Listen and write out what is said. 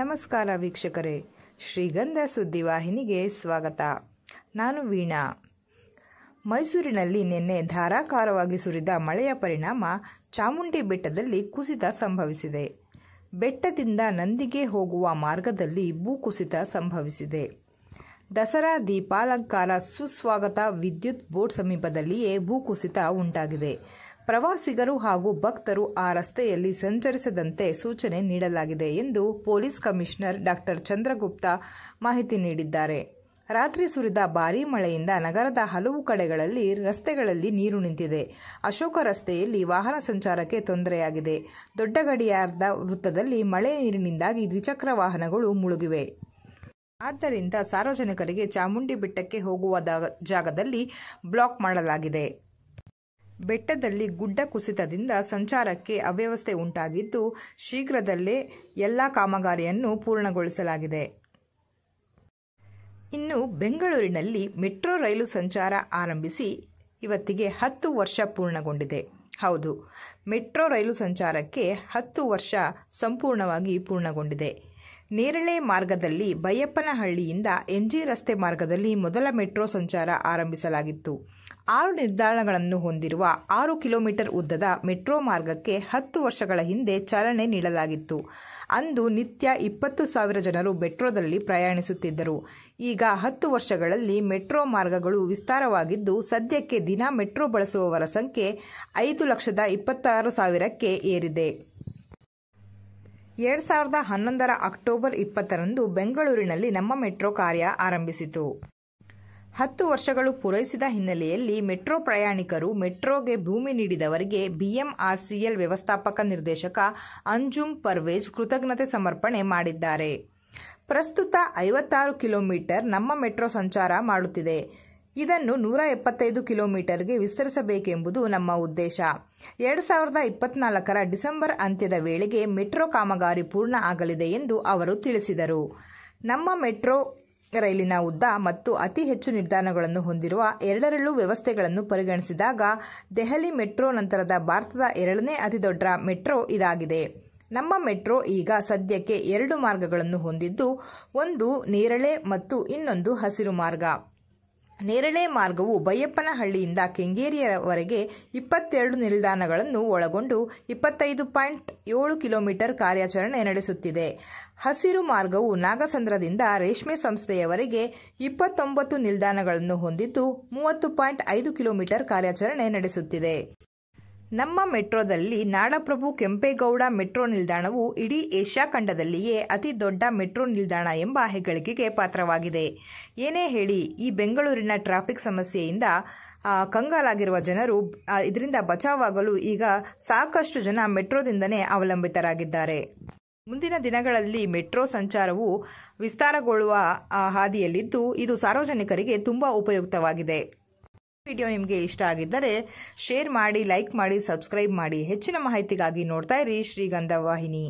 ನಮಸ್ಕಾರ ವೀಕ್ಷಕರೇ ಶ್ರೀಗಂಧ ಸುದ್ದಿವಾಹಿನಿಗೆ ಸ್ವಾಗತ ನಾನು ವೀಣಾ ಮೈಸೂರಿನಲ್ಲಿ ನಿನ್ನೆ ಧಾರಾಕಾರವಾಗಿ ಸುರಿದ ಮಳೆಯ ಪರಿಣಾಮ ಚಾಮುಂಡಿ ಬೆಟ್ಟದಲ್ಲಿ ಕುಸಿತ ಸಂಭವಿಸಿದೆ ಬೆಟ್ಟದಿಂದ ನಂದಿಗೆ ಹೋಗುವ ಮಾರ್ಗದಲ್ಲಿ ಭೂಕುಸಿತ ಸಂಭವಿಸಿದೆ ದಸರಾ ದೀಪಾಲಂಕಾರ ಸುಸ್ವಾಗತ ವಿದ್ಯುತ್ ಬೋರ್ಡ್ ಸಮೀಪದಲ್ಲಿಯೇ ಭೂಕುಸಿತ ಉಂಟಾಗಿದೆ ಪ್ರವಾಸಿಗರು ಹಾಗೂ ಭಕ್ತರು ಆ ರಸ್ತೆಯಲ್ಲಿ ಸಂಚರಿಸದಂತೆ ಸೂಚನೆ ನೀಡಲಾಗಿದೆ ಎಂದು ಪೊಲೀಸ್ ಕಮಿಷನರ್ ಡಾಕ್ಟರ್ ಚಂದ್ರಗುಪ್ತ ಮಾಹಿತಿ ನೀಡಿದ್ದಾರೆ ರಾತ್ರಿ ಸುರಿದ ಭಾರೀ ಮಳೆಯಿಂದ ನಗರದ ಹಲವು ಕಡೆಗಳಲ್ಲಿ ರಸ್ತೆಗಳಲ್ಲಿ ನೀರು ನಿಂತಿದೆ ಅಶೋಕ ರಸ್ತೆಯಲ್ಲಿ ವಾಹನ ಸಂಚಾರಕ್ಕೆ ತೊಂದರೆಯಾಗಿದೆ ದೊಡ್ಡ ಗಡಿಯಾರದ ವೃತ್ತದಲ್ಲಿ ಮಳೆ ನೀರಿನಿಂದಾಗಿ ದ್ವಿಚಕ್ರ ವಾಹನಗಳು ಮುಳುಗಿವೆ ಆದ್ದರಿಂದ ಸಾರ್ವಜನಿಕರಿಗೆ ಚಾಮುಂಡಿ ಬೆಟ್ಟಕ್ಕೆ ಹೋಗುವ ಜಾಗದಲ್ಲಿ ಬ್ಲಾಕ್ ಮಾಡಲಾಗಿದೆ ಬೆಟ್ಟದಲ್ಲಿ ಗುಡ್ಡ ಕುಸಿತದಿಂದ ಸಂಚಾರಕ್ಕೆ ಅವ್ಯವಸ್ಥೆ ಉಂಟಾಗಿದ್ದು ಶೀಘ್ರದಲ್ಲೇ ಎಲ್ಲ ಕಾಮಗಾರಿಯನ್ನು ಪೂರ್ಣಗೊಳಿಸಲಾಗಿದೆ ಇನ್ನು ಬೆಂಗಳೂರಿನಲ್ಲಿ ಮೆಟ್ರೋ ರೈಲು ಸಂಚಾರ ಆರಂಭಿಸಿ ಇವತ್ತಿಗೆ ಹತ್ತು ವರ್ಷ ಪೂರ್ಣಗೊಂಡಿದೆ ಹೌದು ಮೆಟ್ರೋ ರೈಲು ಸಂಚಾರಕ್ಕೆ ಹತ್ತು ವರ್ಷ ಸಂಪೂರ್ಣವಾಗಿ ಪೂರ್ಣಗೊಂಡಿದೆ ನೇರಳೆ ಮಾರ್ಗದಲ್ಲಿ ಬೈಯಪ್ಪನಹಳ್ಳಿಯಿಂದ ಎಂಜಿ ರಸ್ತೆ ಮಾರ್ಗದಲ್ಲಿ ಮೊದಲ ಮೆಟ್ರೋ ಸಂಚಾರ ಆರಂಭಿಸಲಾಗಿತ್ತು ಆರು ನಿರ್ಧಾರಗಳನ್ನು ಹೊಂದಿರುವ ಆರು ಕಿಲೋಮೀಟರ್ ಉದ್ದದ ಮೆಟ್ರೋ ಮಾರ್ಗಕ್ಕೆ ಹತ್ತು ವರ್ಷಗಳ ಹಿಂದೆ ಚಾಲನೆ ನೀಡಲಾಗಿತ್ತು ಅಂದು ನಿತ್ಯ ಇಪ್ಪತ್ತು ಸಾವಿರ ಜನರು ಮೆಟ್ರೋದಲ್ಲಿ ಪ್ರಯಾಣಿಸುತ್ತಿದ್ದರು ಈಗ ಹತ್ತು ವರ್ಷಗಳಲ್ಲಿ ಮೆಟ್ರೋ ಮಾರ್ಗಗಳು ವಿಸ್ತಾರವಾಗಿದ್ದು ಸದ್ಯಕ್ಕೆ ದಿನ ಮೆಟ್ರೋ ಬಳಸುವವರ ಸಂಖ್ಯೆ ಐದು ಲಕ್ಷದ ಇಪ್ಪತ್ತಾರು ಸಾವಿರಕ್ಕೆ ಏರಿದೆ ಎರಡು ಸಾವಿರದ ಹನ್ನೊಂದರ ಅಕ್ಟೋಬರ್ ಇಪ್ಪತ್ತರಂದು ಬೆಂಗಳೂರಿನಲ್ಲಿ ನಮ್ಮ ಮೆಟ್ರೋ ಕಾರ್ಯ ಆರಂಭಿಸಿತು ಹತ್ತು ವರ್ಷಗಳು ಪೂರೈಸಿದ ಹಿನ್ನೆಲೆಯಲ್ಲಿ ಮೆಟ್ರೋ ಪ್ರಯಾಣಿಕರು ಮೆಟ್ರೋಗೆ ಭೂಮಿ ನೀಡಿದವರಿಗೆ ಬಿಎಂಆರ್ಸಿಎಲ್ ವ್ಯವಸ್ಥಾಪಕ ನಿರ್ದೇಶಕ ಅಂಜುಮ್ ಪರ್ವೇಜ್ ಕೃತಜ್ಞತೆ ಸಮರ್ಪಣೆ ಮಾಡಿದ್ದಾರೆ ಪ್ರಸ್ತುತ ಐವತ್ತಾರು ಕಿಲೋಮೀಟರ್ ನಮ್ಮ ಮೆಟ್ರೋ ಸಂಚಾರ ಮಾಡುತ್ತಿದೆ ಇದನ್ನು ನೂರ ಎಪ್ಪತ್ತೈದು ಕಿಲೋಮೀಟರ್ಗೆ ವಿಸ್ತರಿಸಬೇಕೆಂಬುದು ನಮ್ಮ ಉದ್ದೇಶ ಎರಡು ಸಾವಿರದ ಇಪ್ಪತ್ನಾಲ್ಕರ ಡಿಸೆಂಬರ್ ಅಂತ್ಯದ ವೇಳೆಗೆ ಮೆಟ್ರೋ ಕಾಮಗಾರಿ ಪೂರ್ಣ ಆಗಲಿದೆ ಎಂದು ಅವರು ತಿಳಿಸಿದರು ನಮ್ಮ ಮೆಟ್ರೋ ರೈಲಿನ ಉದ್ದ ಮತ್ತು ಅತಿ ಹೆಚ್ಚು ನಿರ್ಧಾರಗಳನ್ನು ಹೊಂದಿರುವ ಎರಡರಲ್ಲೂ ವ್ಯವಸ್ಥೆಗಳನ್ನು ಪರಿಗಣಿಸಿದಾಗ ದೆಹಲಿ ಮೆಟ್ರೋ ನಂತರದ ಭಾರತದ ಎರಡನೇ ಅತಿದೊಡ್ಡ ಮೆಟ್ರೋ ಇದಾಗಿದೆ ನಮ್ಮ ಮೆಟ್ರೋ ಈಗ ಸದ್ಯಕ್ಕೆ ಎರಡು ಮಾರ್ಗಗಳನ್ನು ಹೊಂದಿದ್ದು ಒಂದು ನೇರಳೆ ಮತ್ತು ಇನ್ನೊಂದು ಹಸಿರು ಮಾರ್ಗ ನೇರಳೆ ಮಾರ್ಗವು ಬೈಯಪ್ಪನಹಳ್ಳಿಯಿಂದ ಕೆಂಗೇರಿಯವರೆಗೆ ಇಪ್ಪತ್ತೆರಡು ನಿಲ್ದಾಣಗಳನ್ನು ಒಳಗೊಂಡು ಇಪ್ಪತ್ತೈದು ಪಾಯಿಂಟ್ ಏಳು ಕಿಲೋಮೀಟರ್ ಕಾರ್ಯಾಚರಣೆ ನಡೆಸುತ್ತಿದೆ ಹಸಿರು ಮಾರ್ಗವು ನಾಗಸಂದ್ರದಿಂದ ರೇಷ್ಮೆ ಸಂಸ್ಥೆಯವರೆಗೆ ಇಪ್ಪತ್ತೊಂಬತ್ತು ನಿಲ್ದಾಣಗಳನ್ನು ಹೊಂದಿದ್ದು ಮೂವತ್ತು ಪಾಯಿಂಟ್ ಐದು ಕಿಲೋಮೀಟರ್ ಕಾರ್ಯಾಚರಣೆ ನಡೆಸುತ್ತಿದೆ ನಮ್ಮ ಮೆಟ್ರೋದಲ್ಲಿ ನಾಡಪ್ರಭು ಕೆಂಪೇಗೌಡ ಮೆಟ್ರೋ ನಿಲ್ದಾಣವು ಇಡೀ ಏಷ್ಯಾ ಖಂಡದಲ್ಲಿಯೇ ಅತಿ ದೊಡ್ಡ ಮೆಟ್ರೋ ನಿಲ್ದಾಣ ಎಂಬ ಹೆಗ್ಗಳಿಕೆಗೆ ಪಾತ್ರವಾಗಿದೆ ಏನೇ ಹೇಳಿ ಈ ಬೆಂಗಳೂರಿನ ಟ್ರಾಫಿಕ್ ಸಮಸ್ಯೆಯಿಂದ ಕಂಗಾಲಾಗಿರುವ ಜನರು ಇದರಿಂದ ಬಚಾವಾಗಲು ಈಗ ಸಾಕಷ್ಟು ಜನ ಮೆಟ್ರೋದಿಂದನೇ ಅವಲಂಬಿತರಾಗಿದ್ದಾರೆ ಮುಂದಿನ ದಿನಗಳಲ್ಲಿ ಮೆಟ್ರೋ ಸಂಚಾರವು ವಿಸ್ತಾರಗೊಳ್ಳುವ ಹಾದಿಯಲ್ಲಿದ್ದು ಇದು ಸಾರ್ವಜನಿಕರಿಗೆ ತುಂಬ ಉಪಯುಕ್ತವಾಗಿದೆ ವಿಡಿಯೋ ನಿಮಗೆ ಇಷ್ಟ ಆಗಿದ್ದರೆ ಶೇರ್ ಮಾಡಿ ಲೈಕ್ ಮಾಡಿ ಸಬ್ಸ್ಕ್ರೈಬ್ ಮಾಡಿ ಹೆಚ್ಚಿನ ಮಾಹಿತಿಗಾಗಿ ನೋಡ್ತಾ ಇರಿ ಶ್ರೀಗಂಧ ವಾಹಿನಿ